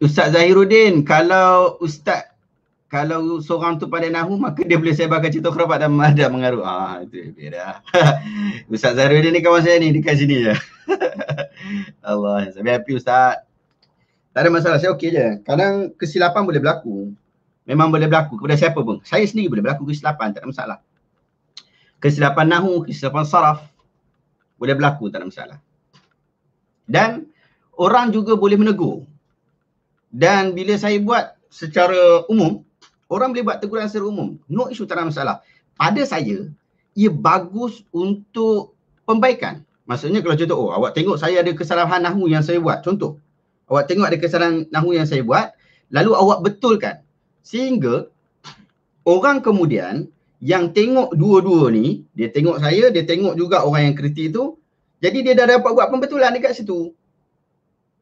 Ustaz Zahiruddin, kalau Ustaz kalau seorang tu pandai nahu maka dia boleh sebarkan cerita khurafat dan ada pengaruh. Ah itu beda. Ustaz Zahiruddin ni kawan saya ni dekat sini je. Allah, saya happy Ustaz. Tak ada masalah, saya okey je. Kadang kesilapan boleh berlaku. Memang boleh berlaku kepada siapa pun. Saya sendiri boleh berlaku kesilapan, tak ada masalah. Kesilapan nahu, kesilapan saraf boleh berlaku, tak ada masalah. Dan orang juga boleh menegur. Dan bila saya buat secara umum, orang boleh buat teguran secara umum. No issue, tak ada masalah. Pada saya, ia bagus untuk pembaikan. Maksudnya kalau contoh, oh awak tengok saya ada kesalahan nahu yang saya buat. Contoh, awak tengok ada kesalahan nahu yang saya buat, lalu awak betulkan. Sehingga orang kemudian yang tengok dua-dua ni, dia tengok saya, dia tengok juga orang yang kritik tu, jadi dia dah dapat buat pembetulan dekat situ.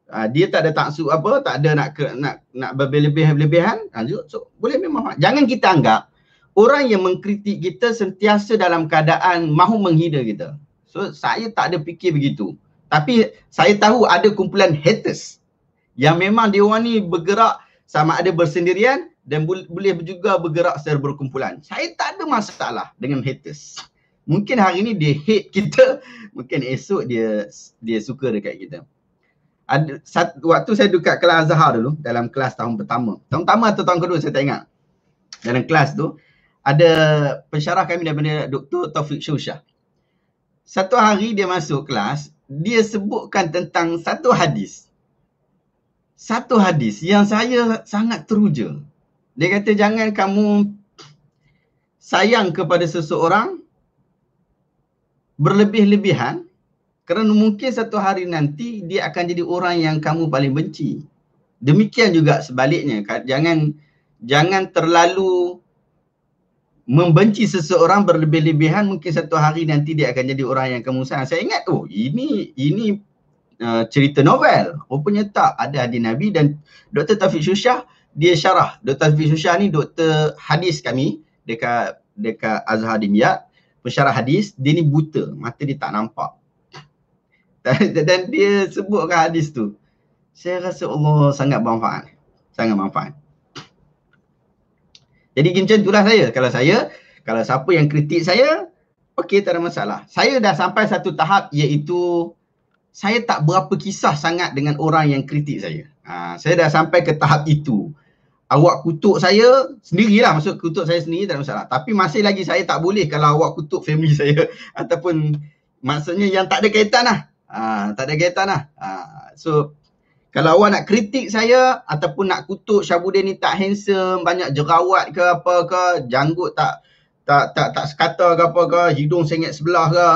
Ha, dia tak ada taksub apa, tak ada nak ke, nak nak berlebih-lebihan. Ha, ah, so, so, boleh memang. Jangan kita anggap orang yang mengkritik kita sentiasa dalam keadaan mahu menghina kita. So saya tak ada fikir begitu. Tapi saya tahu ada kumpulan haters yang memang dia orang ni bergerak sama ada bersendirian dan bu- boleh juga bergerak secara berkumpulan. Saya tak ada masalah dengan haters. Mungkin hari ni dia hate kita, mungkin esok dia dia suka dekat kita ada, sat, waktu saya dekat kelas Azhar dulu dalam kelas tahun pertama. Tahun pertama atau tahun kedua saya tak ingat. Dalam kelas tu ada pensyarah kami daripada Dr. Taufik Syusyah. Satu hari dia masuk kelas, dia sebutkan tentang satu hadis. Satu hadis yang saya sangat teruja. Dia kata jangan kamu sayang kepada seseorang berlebih-lebihan kerana mungkin satu hari nanti dia akan jadi orang yang kamu paling benci. Demikian juga sebaliknya. Jangan jangan terlalu membenci seseorang berlebih-lebihan mungkin satu hari nanti dia akan jadi orang yang kamu sayang. Saya ingat oh ini ini uh, cerita novel. Rupanya tak ada di Nabi dan Dr. Taufik Syusyah dia syarah. Dr. Taufik Syusyah ni doktor hadis kami dekat dekat Azhar Dimyat. Pensyarah hadis, dia ni buta. Mata dia tak nampak dan dia sebutkan hadis tu. Saya rasa Allah sangat bermanfaat. Sangat bermanfaat. Jadi macam itulah saya. Kalau saya, kalau siapa yang kritik saya, okey tak ada masalah. Saya dah sampai satu tahap iaitu saya tak berapa kisah sangat dengan orang yang kritik saya. Ha, saya dah sampai ke tahap itu. Awak kutuk saya sendirilah. Maksud kutuk saya sendiri tak ada masalah. Tapi masih lagi saya tak boleh kalau awak kutuk family saya. Ataupun maksudnya yang tak ada kaitan lah. Ah, tak ada kaitan lah. Ah, so kalau awak nak kritik saya ataupun nak kutuk Syabudin ni tak handsome, banyak jerawat ke apa ke, janggut tak tak tak tak sekata ke apa ke, hidung sengit sebelah ke,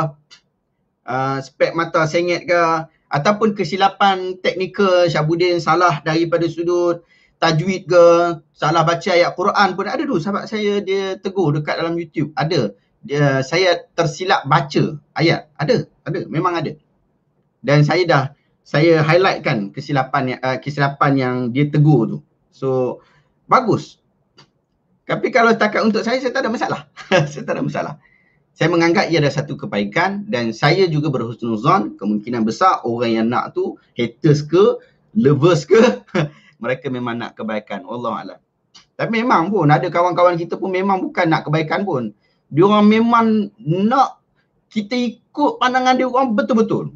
uh, spek mata sengit ke, ataupun kesilapan teknikal Syabudin salah daripada sudut tajwid ke, salah baca ayat Quran pun ada tu. Sahabat saya dia tegur dekat dalam YouTube, ada. Dia, saya tersilap baca ayat, ada, ada, memang ada dan saya dah saya highlightkan kesilapan yang uh, kesilapan yang dia tegur tu. So bagus. Tapi kalau takat untuk saya saya tak ada masalah. saya tak ada masalah. Saya menganggap ia ada satu kebaikan dan saya juga berhusnuzon kemungkinan besar orang yang nak tu haters ke lovers ke mereka memang nak kebaikan. Allah Allah. Tapi memang pun ada kawan-kawan kita pun memang bukan nak kebaikan pun. Diorang memang nak kita ikut pandangan dia orang betul-betul.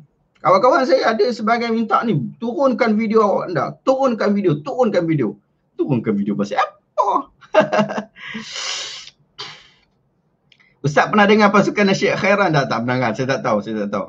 Kawan-kawan saya ada sebagai minta ni, turunkan video awak anda. Turunkan video, turunkan video. Turunkan video pasal apa? Ustaz pernah dengar pasukan Nasyid Khairan tak? Tak pernah kan? Saya tak tahu, saya tak tahu.